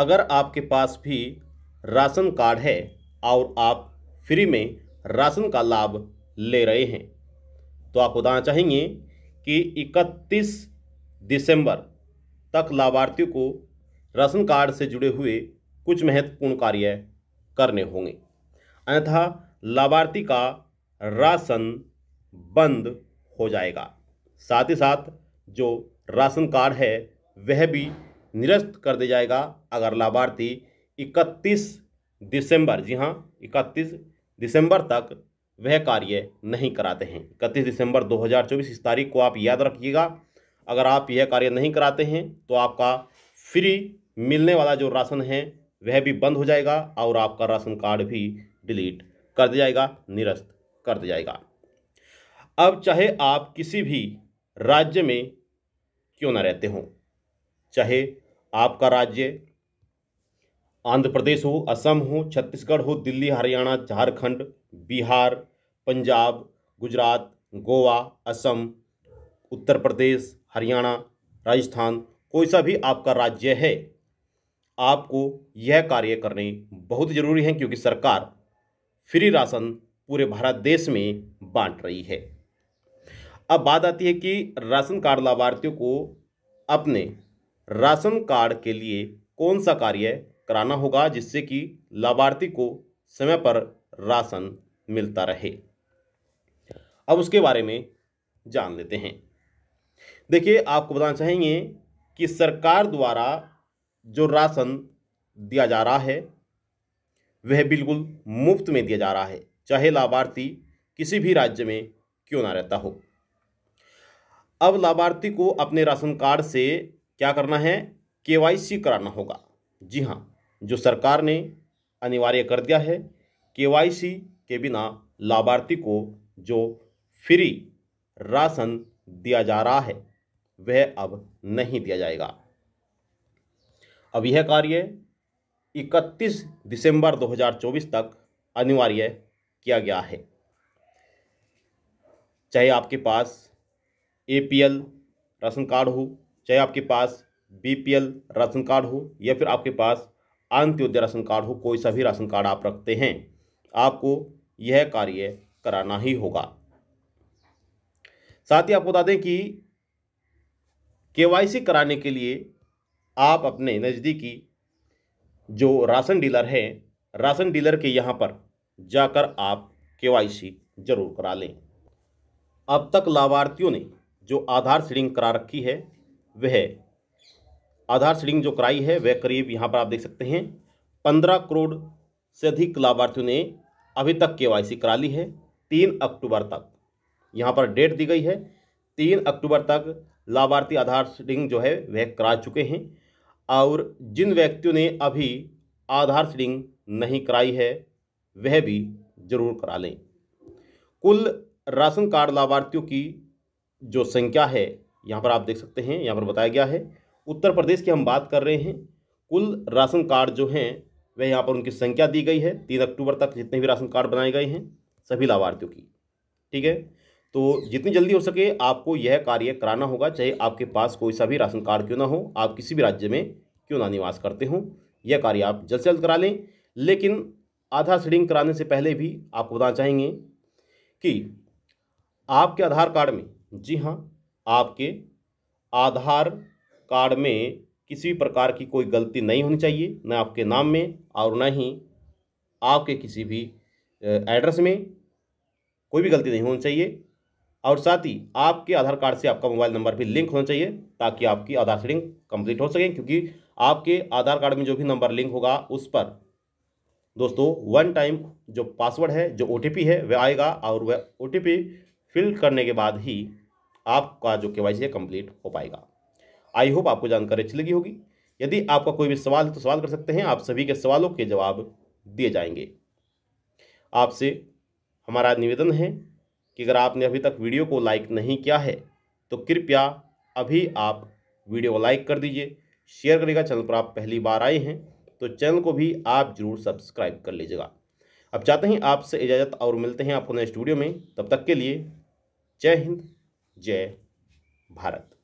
अगर आपके पास भी राशन कार्ड है और आप फ्री में राशन का लाभ ले रहे हैं तो आप बताना चाहेंगे कि 31 दिसंबर तक लाभार्थियों को राशन कार्ड से जुड़े हुए कुछ महत्वपूर्ण कार्य करने होंगे अन्यथा लाभार्थी का राशन बंद हो जाएगा साथ ही साथ जो राशन कार्ड है वह भी निरस्त कर दिया जाएगा अगर लाभार्थी 31 दिसंबर जी हाँ 31 दिसंबर तक वह कार्य नहीं कराते हैं इकतीस दिसंबर 2024 इस तारीख को आप याद रखिएगा अगर आप यह कार्य नहीं कराते हैं तो आपका फ्री मिलने वाला जो राशन है वह भी बंद हो जाएगा और आपका राशन कार्ड भी डिलीट कर दिया जाएगा निरस्त कर दिया जाएगा अब चाहे आप किसी भी राज्य में क्यों ना रहते हों चाहे आपका राज्य आंध्र प्रदेश हो असम हो छत्तीसगढ़ हो दिल्ली हरियाणा झारखंड बिहार पंजाब गुजरात गोवा असम उत्तर प्रदेश हरियाणा राजस्थान कोई सा भी आपका राज्य है आपको यह कार्य करने बहुत ज़रूरी है क्योंकि सरकार फ्री राशन पूरे भारत देश में बांट रही है अब बात आती है कि राशन कार्ड लाभार्थियों को अपने राशन कार्ड के लिए कौन सा कार्य कराना होगा जिससे कि लाभार्थी को समय पर राशन मिलता रहे अब उसके बारे में जान लेते हैं देखिए आपको बताना चाहेंगे कि सरकार द्वारा जो राशन दिया जा रहा है वह बिल्कुल मुफ्त में दिया जा रहा है चाहे लाभार्थी किसी भी राज्य में क्यों ना रहता हो अब लाभार्थी को अपने राशन कार्ड से क्या करना है केवाईसी कराना होगा जी हाँ जो सरकार ने अनिवार्य कर दिया है केवाईसी के बिना लाभार्थी को जो फ्री राशन दिया जा रहा है वह अब नहीं दिया जाएगा अब यह कार्य 31 दिसंबर 2024 तक अनिवार्य किया गया है चाहे आपके पास एपीएल राशन कार्ड हो चाहे आपके पास बीपीएल राशन कार्ड हो या फिर आपके पास अंत्योदय राशन कार्ड हो कोई सा भी राशन कार्ड आप रखते हैं आपको यह कार्य कराना ही होगा साथ ही आपको बता दें कि केवाईसी कराने के लिए आप अपने नज़दीकी जो राशन डीलर हैं राशन डीलर के यहाँ पर जाकर आप केवाईसी जरूर करा लें अब तक लाभार्थियों ने जो आधार सीडिंग करा रखी है वह आधार सीडिंग जो कराई है वह करीब यहाँ पर आप देख सकते हैं पंद्रह करोड़ से अधिक लाभार्थियों ने अभी तक के करा ली है तीन अक्टूबर तक यहाँ पर डेट दी गई है तीन अक्टूबर तक लाभार्थी आधार सीडिंग जो है वह करा चुके हैं और जिन व्यक्तियों ने अभी आधार सीडिंग नहीं कराई है वह भी जरूर करा लें कुल राशन कार्ड लाभार्थियों की जो संख्या है यहाँ पर आप देख सकते हैं यहाँ पर बताया गया है उत्तर प्रदेश की हम बात कर रहे हैं कुल राशन कार्ड जो हैं वह यहाँ पर उनकी संख्या दी गई है तीन अक्टूबर तक जितने भी राशन कार्ड बनाए गए हैं सभी लाभार्थियों की ठीक है तो जितनी जल्दी हो सके आपको यह कार्य कराना होगा चाहे आपके पास कोई सा भी राशन कार्ड क्यों ना हो आप किसी भी राज्य में क्यों ना निवास करते हो यह कार्य आप जल्द से जल्द करा लें लेकिन आधार सीडिंग कराने से पहले भी आपको बताना चाहेंगे कि आपके आधार कार्ड में जी हाँ आपके आधार कार्ड में किसी प्रकार की कोई गलती नहीं होनी चाहिए न आपके नाम में और न ही आपके किसी भी एड्रेस में कोई भी गलती नहीं होनी चाहिए और साथ ही आपके आधार कार्ड से आपका मोबाइल नंबर भी लिंक होना चाहिए ताकि आपकी आधार लिंक कंप्लीट हो सके क्योंकि आपके आधार कार्ड में जो भी नंबर लिंक होगा उस पर दोस्तों वन टाइम जो पासवर्ड है जो ओ है वह आएगा और वह ओ फिल करने के बाद ही आपका जो के है कंप्लीट हो पाएगा आई होप आपको जानकारी अच्छी लगी होगी यदि आपका कोई भी सवाल है तो सवाल कर सकते हैं आप सभी के सवालों के जवाब दिए जाएंगे आपसे हमारा निवेदन है कि अगर आपने अभी तक वीडियो को लाइक नहीं किया है तो कृपया अभी आप वीडियो को लाइक कर दीजिए शेयर करेगा चैनल पर आप पहली बार आए हैं तो चैनल को भी आप जरूर सब्सक्राइब कर लीजिएगा अब चाहते हैं आपसे इजाज़त और मिलते हैं आपको नेक्स्ट वीडियो में तब तक के लिए जय हिंद जय भारत